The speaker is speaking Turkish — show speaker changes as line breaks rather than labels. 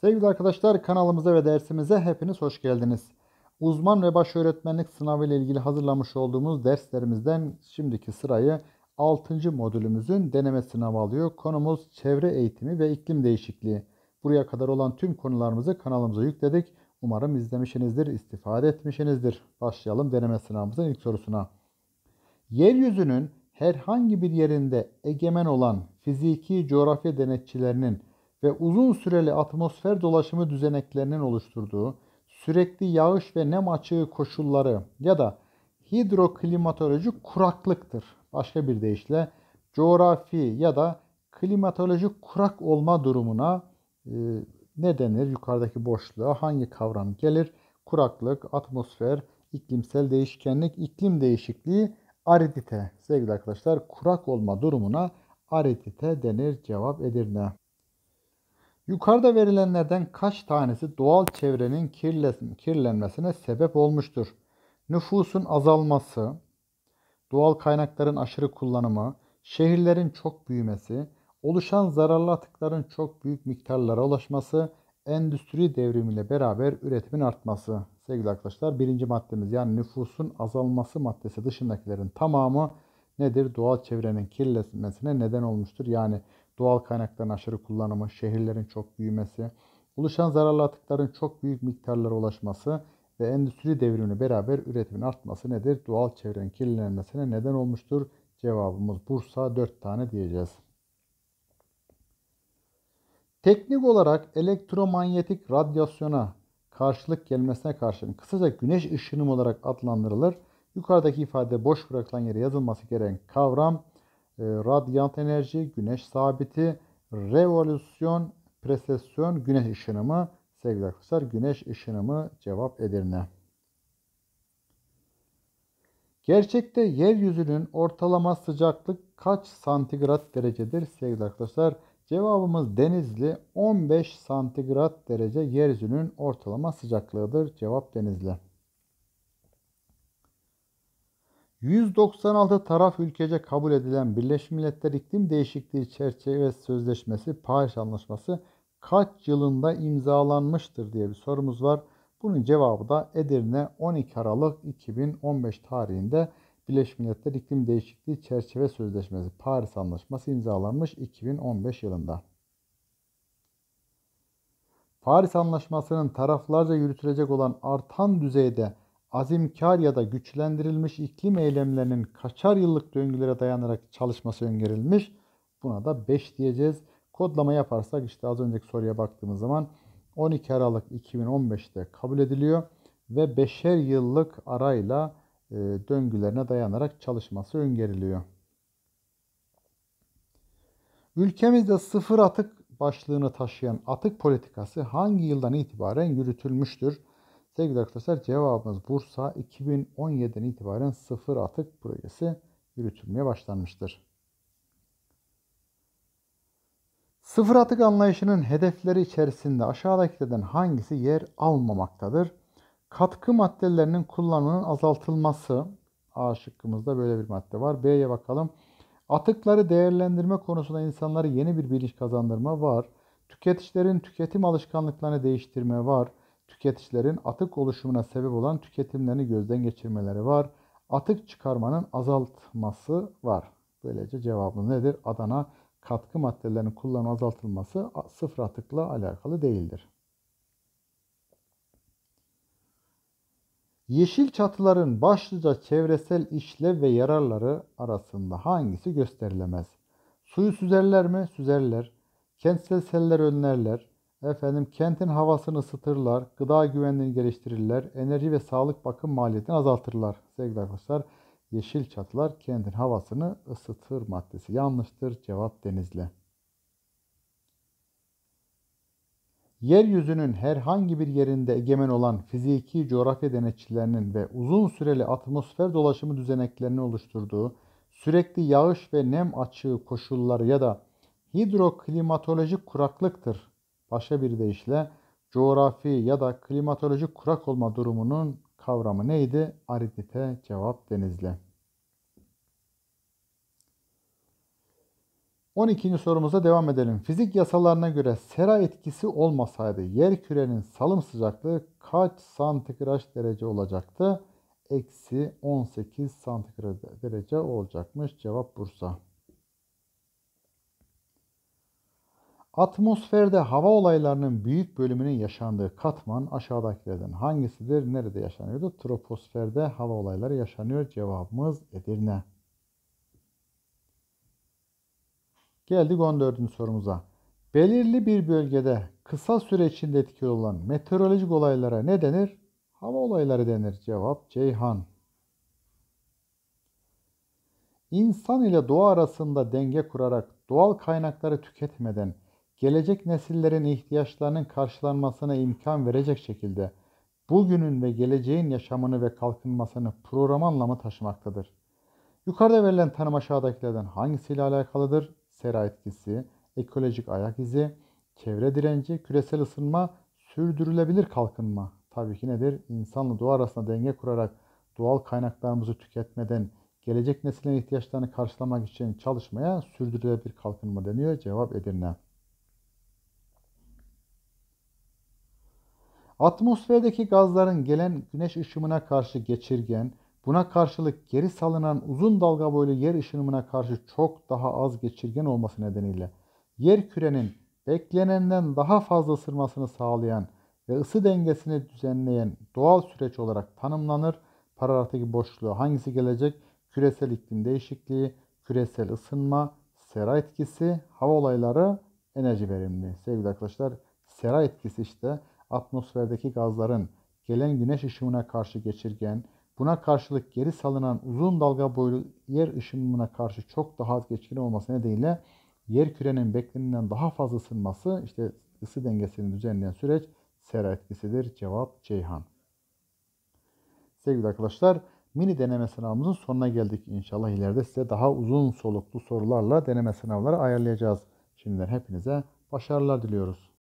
Sevgili arkadaşlar kanalımıza ve dersimize hepiniz hoş geldiniz. Uzman ve baş öğretmenlik sınavı ile ilgili hazırlamış olduğumuz derslerimizden şimdiki sırayı 6. modülümüzün deneme sınavı alıyor. Konumuz çevre eğitimi ve iklim değişikliği. Buraya kadar olan tüm konularımızı kanalımıza yükledik. Umarım izlemişsinizdir, istifade etmişsinizdir. Başlayalım deneme sınavımızın ilk sorusuna. Yeryüzünün herhangi bir yerinde egemen olan fiziki coğrafya denetçilerinin ve uzun süreli atmosfer dolaşımı düzeneklerinin oluşturduğu sürekli yağış ve nem açığı koşulları ya da hidroklimatolojik kuraklıktır. Başka bir deyişle coğrafi ya da klimatolojik kurak olma durumuna e, ne denir? Yukarıdaki boşluğa hangi kavram gelir? Kuraklık, atmosfer, iklimsel değişkenlik, iklim değişikliği, aridite. Sevgili arkadaşlar kurak olma durumuna aridite denir cevap Edirne. Yukarıda verilenlerden kaç tanesi doğal çevrenin kirlenmesine sebep olmuştur? Nüfusun azalması, doğal kaynakların aşırı kullanımı, şehirlerin çok büyümesi, oluşan zararlı atıkların çok büyük miktarlara ulaşması, endüstri devrimiyle beraber üretimin artması. Sevgili arkadaşlar birinci maddemiz yani nüfusun azalması maddesi dışındakilerin tamamı nedir? Doğal çevrenin kirlenmesine neden olmuştur. Yani doğal kaynakların aşırı kullanımı, şehirlerin çok büyümesi, oluşan zararlı atıkların çok büyük miktarlara ulaşması ve endüstri devrimini beraber üretimin artması nedir? Doğal çevrenin kirlenmesine neden olmuştur. Cevabımız Bursa 4 tane diyeceğiz. Teknik olarak elektromanyetik radyasyona karşılık gelmesine karşın kısaca güneş ışınım olarak adlandırılır. Yukarıdaki ifade boş bırakılan yere yazılması gereken kavram e, radyant enerji, güneş sabiti, revolüsyon, presesyon, güneş ışınımı sevgili arkadaşlar güneş ışınımı cevap Edirne. Gerçekte yeryüzünün ortalama sıcaklık kaç santigrat derecedir sevgili arkadaşlar? Cevabımız Denizli 15 santigrat derece yeryüzünün ortalama sıcaklığıdır. Cevap Denizli. 196 taraf ülkece kabul edilen Birleşmiş Milletler İklim Değişikliği Çerçeve Sözleşmesi Paris Anlaşması kaç yılında imzalanmıştır diye bir sorumuz var. Bunun cevabı da Edirne 12 Aralık 2015 tarihinde Birleşmiş Milletler İklim Değişikliği Çerçeve Sözleşmesi Paris Anlaşması imzalanmış 2015 yılında. Paris Anlaşması'nın taraflarca yürütülecek olan artan düzeyde azimkar ya da güçlendirilmiş iklim eylemlerinin kaçar yıllık döngülere dayanarak çalışması önerilmiş. Buna da 5 diyeceğiz. Kodlama yaparsak işte az önceki soruya baktığımız zaman 12 Aralık 2015'te kabul ediliyor ve 5'er yıllık arayla e, döngülerine dayanarak çalışması öngörülüyor. Ülkemizde sıfır atık başlığını taşıyan atık politikası hangi yıldan itibaren yürütülmüştür? Sevgili arkadaşlar cevabımız Bursa 2017'den itibaren sıfır atık projesi yürütülmeye başlanmıştır. Sıfır atık anlayışının hedefleri içerisinde aşağıdakilerden hangisi yer almamaktadır? Katkı maddelerinin kullanımının azaltılması. A şıkkımızda böyle bir madde var. B'ye bakalım. Atıkları değerlendirme konusunda insanlara yeni bir bilinç kazandırma var. Tüketicilerin tüketim alışkanlıklarını değiştirme var tüketicilerin atık oluşumuna sebep olan tüketimlerini gözden geçirmeleri var. Atık çıkarmanın azaltması var. Böylece cevabı nedir? Adana katkı maddelerinin kullanımı azaltılması sıfır atıkla alakalı değildir. Yeşil çatıların başlıca çevresel işlev ve yararları arasında hangisi gösterilemez? Suyu süzerler mi? Süzerler. Kentsel seller önlerler. Efendim kentin havasını ısıtırlar, gıda güvenliğini geliştirirler, enerji ve sağlık bakım maliyetini azaltırlar. Sevgili arkadaşlar yeşil çatılar kentin havasını ısıtır maddesi. Yanlıştır cevap denizle. Yeryüzünün herhangi bir yerinde egemen olan fiziki coğrafya denetçilerinin ve uzun süreli atmosfer dolaşımı düzeneklerini oluşturduğu sürekli yağış ve nem açığı koşulları ya da hidroklimatolojik kuraklıktır Başka bir deyişle coğrafi ya da klimatolojik kurak olma durumunun kavramı neydi? Aridite cevap denizli. 12. sorumuza devam edelim. Fizik yasalarına göre sera etkisi olmasaydı yer kürenin salım sıcaklığı kaç santigrat derece olacaktı? Eksi 18 santigrat derece olacakmış. Cevap Bursa. Atmosferde hava olaylarının büyük bölümünün yaşandığı katman aşağıdakilerden hangisidir? Nerede yaşanıyordu? Troposferde hava olayları yaşanıyor. Cevabımız Edirne. Geldik 14. sorumuza. Belirli bir bölgede kısa süre içinde etkili olan meteorolojik olaylara ne denir? Hava olayları denir. Cevap Ceyhan. İnsan ile doğa arasında denge kurarak doğal kaynakları tüketmeden gelecek nesillerin ihtiyaçlarının karşılanmasına imkan verecek şekilde bugünün ve geleceğin yaşamını ve kalkınmasını program anlamı taşımaktadır. Yukarıda verilen tanım aşağıdakilerden hangisiyle alakalıdır? Sera etkisi, ekolojik ayak izi, çevre direnci, küresel ısınma, sürdürülebilir kalkınma. Tabii ki nedir? İnsanla doğa arasında denge kurarak doğal kaynaklarımızı tüketmeden gelecek neslin ihtiyaçlarını karşılamak için çalışmaya sürdürülebilir kalkınma deniyor. Cevap Edirne. Atmosferdeki gazların gelen güneş ışımına karşı geçirgen, buna karşılık geri salınan uzun dalga boylu yer ışınımına karşı çok daha az geçirgen olması nedeniyle yer kürenin beklenenden daha fazla ısırmasını sağlayan ve ısı dengesini düzenleyen doğal süreç olarak tanımlanır. Paragraftaki boşluğu hangisi gelecek? Küresel iklim değişikliği, küresel ısınma, sera etkisi, hava olayları, enerji verimliliği. Sevgili arkadaşlar sera etkisi işte atmosferdeki gazların gelen güneş ışımına karşı geçirgen, buna karşılık geri salınan uzun dalga boylu yer ışımına karşı çok daha az geçkin olması nedeniyle yer kürenin beklenenden daha fazla ısınması işte ısı dengesini düzenleyen süreç sera etkisidir. Cevap Ceyhan. Sevgili arkadaşlar mini deneme sınavımızın sonuna geldik. İnşallah ileride size daha uzun soluklu sorularla deneme sınavları ayarlayacağız. Şimdiden hepinize başarılar diliyoruz.